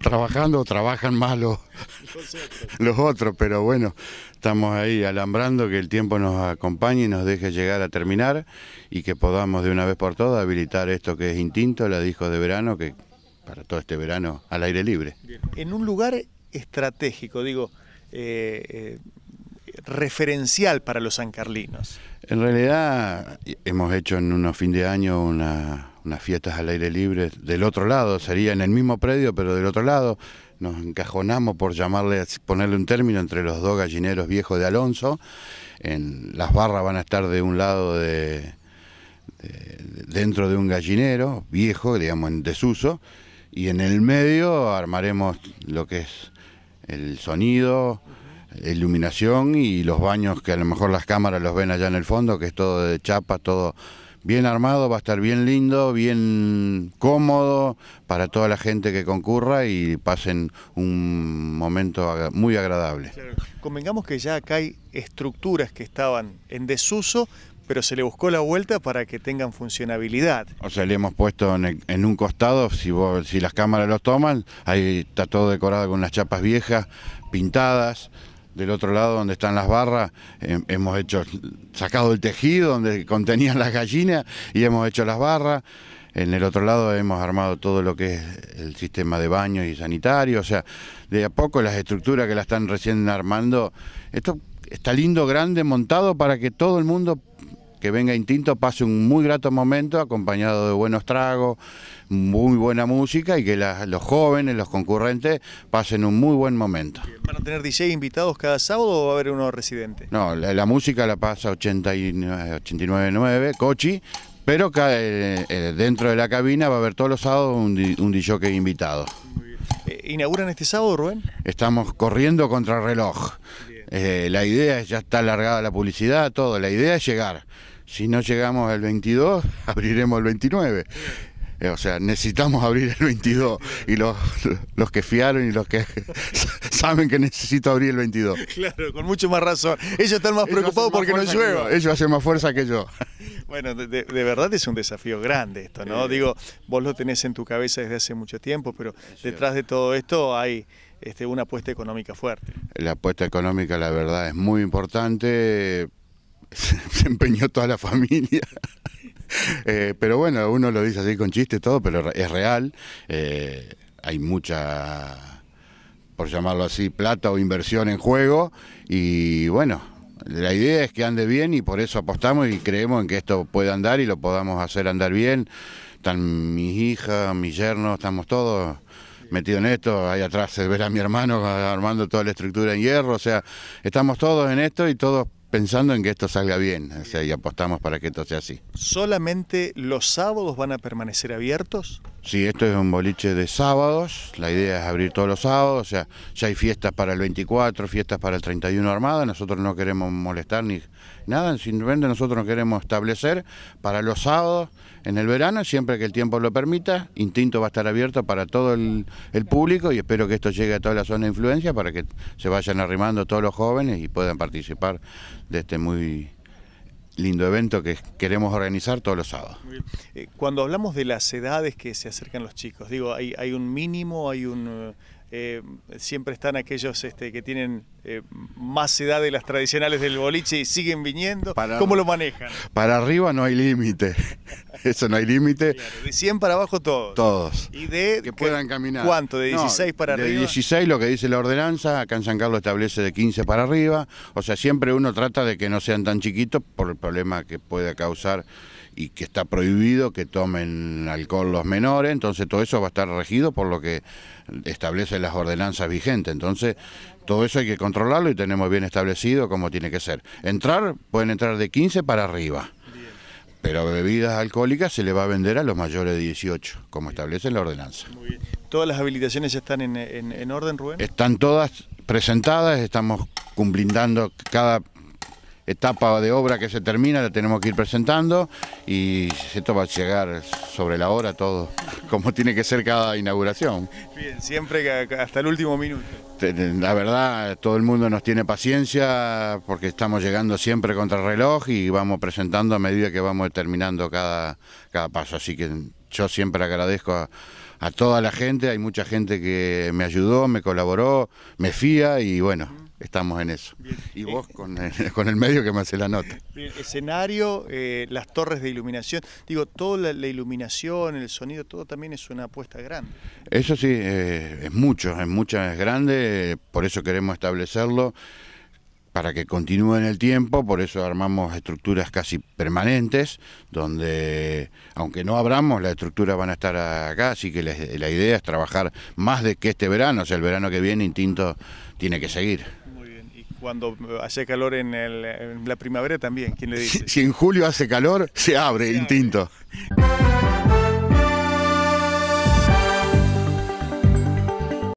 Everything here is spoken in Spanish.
trabajando trabajan más los, otros, pero bueno, estamos ahí alambrando que el tiempo nos acompañe y nos deje llegar a terminar y que podamos de una vez por todas habilitar esto que es Intinto, la dijo de verano, que para todo este verano al aire libre. En un lugar estratégico, digo, eh, eh, referencial para los sancarlinos. En realidad hemos hecho en unos fin de año una unas fiestas al aire libre del otro lado, sería en el mismo predio, pero del otro lado. Nos encajonamos por llamarle, ponerle un término entre los dos gallineros viejos de Alonso. En, las barras van a estar de un lado de, de dentro de un gallinero viejo, digamos, en desuso. Y en el medio armaremos lo que es el sonido, iluminación y los baños que a lo mejor las cámaras los ven allá en el fondo, que es todo de chapa, todo bien armado, va a estar bien lindo, bien cómodo para toda la gente que concurra y pasen un momento muy agradable. Convengamos que ya acá hay estructuras que estaban en desuso, pero se le buscó la vuelta para que tengan funcionabilidad. O sea, le hemos puesto en, un costado, si, si las cámaras los toman, ahí está todo decorado con las chapas viejas, pintadas del otro lado donde están las barras, hemos hecho, sacado el tejido donde contenían las gallinas y hemos hecho las barras. En el otro lado hemos armado todo lo que es el sistema de baños y sanitario, o sea, de a poco las estructuras que la están recién armando. Esto está lindo, grande, montado para que todo el mundo que venga Intinto pase un muy grato momento acompañado de buenos tragos, muy buena música y que los jóvenes, los concurrentes pasen un muy buen momento. ¿Van a tener DJ invitados cada sábado o va a haber uno residente? No, la, música la pasa 89.9 Cochi, pero eh, eh, dentro de la cabina va a haber todos los sábados un, DJ invitado. Eh, ¿Inauguran este sábado, Rubén? Estamos corriendo contra el reloj. la idea es, ya está alargada la publicidad, todo, la idea es llegar. Si no llegamos al 22, abriremos el 29. Eh, o sea, necesitamos abrir el 22 y los, los que fiaron y los que saben que necesito abrir el 22. Claro, con mucho más razón. Ellos están más preocupados porque no llueva. Ellos hacen más fuerza que yo. Bueno, de, verdad es un desafío grande esto, ¿no? Digo, vos lo tenés en tu cabeza desde hace mucho tiempo, pero detrás de todo esto hay este, una apuesta económica fuerte. La apuesta económica, la verdad, es muy importante se empeñó toda la familia. Eh, pero bueno, uno lo dice así con chiste todo, pero es real. Eh, hay mucha, por llamarlo así, plata o inversión en juego. Y bueno, la idea es que ande bien y por eso apostamos y creemos en que esto puede andar y lo podamos hacer andar bien. Están mis hijas, mis yernos, estamos todos metidos en esto, ahí atrás se a mi hermano armando toda la estructura en hierro, o sea, estamos todos en esto y todos pensando en que esto salga bien, o sea, y apostamos para que esto sea así. ¿Solamente los sábados van a permanecer abiertos? Sí, esto es un boliche de sábados, la idea es abrir todos los sábados, o sea, ya hay fiestas para el 24, fiestas para el 31 armado, nosotros no queremos molestar ni nada, simplemente nosotros nos queremos establecer para los sábados, en el verano, siempre que el tiempo lo permita, Instinto va a estar abierto para todo el, el público y espero que esto llegue a toda la zona de influencia para que se vayan arrimando todos los jóvenes y puedan participar de este muy lindo evento que queremos organizar todos los sábados. Eh, cuando hablamos de las edades que se acercan los chicos, digo, ¿hay, hay un mínimo, hay un, eh, eh, siempre están aquellos este, que tienen eh, más edad de las tradicionales del boliche y siguen viniendo. ¿Cómo lo manejan? Para arriba no hay límite. Eso no hay límite. de 100 para abajo todos. Todos. Y de que puedan caminar. ¿Cuánto? ¿De 16 para arriba? De 16 lo que dice la ordenanza, acá en San Carlos establece de 15 para arriba. O sea, siempre uno trata de que no sean tan chiquitos por el problema que puede causar y que está prohibido que tomen alcohol los menores, entonces todo eso va a estar regido por lo que establece la las ordenanzas vigentes. Entonces, todo eso hay que controlarlo y tenemos bien establecido cómo tiene que ser. Entrar, pueden entrar de 15 para arriba. Pero bebidas alcohólicas se le va a vender a los mayores de 18, como establece la ordenanza. ¿Todas las habilitaciones están en, orden, Rubén? Están todas presentadas, estamos cumpliendo cada etapa de obra que se termina, la tenemos que ir presentando y esto va a llegar sobre la hora todo, como tiene que ser cada inauguración. Bien, siempre hasta el último minuto. La verdad, todo el mundo nos tiene paciencia porque estamos llegando siempre contra el reloj y vamos presentando a medida que vamos terminando cada, cada paso. Así que yo siempre agradezco a toda la gente, hay mucha gente que me ayudó, me colaboró, me fía y bueno estamos en eso. Y eh, vos con el, con el, medio que me hace la nota. Bien. Escenario, eh, las torres de iluminación, digo, toda la, iluminación, el sonido, todo también es una apuesta grande. Eso sí, eh, es mucho, es mucho, es grande, por eso queremos establecerlo para que continúe en el tiempo, por eso armamos estructuras casi permanentes, donde aunque no abramos, las estructuras van a estar acá, así que la, idea es trabajar más de que este verano, o sea, el verano que viene, ...Intinto tiene que seguir. Cuando hace calor en, la primavera también, ¿quién le dice? Si, en julio hace calor, se abre, instinto.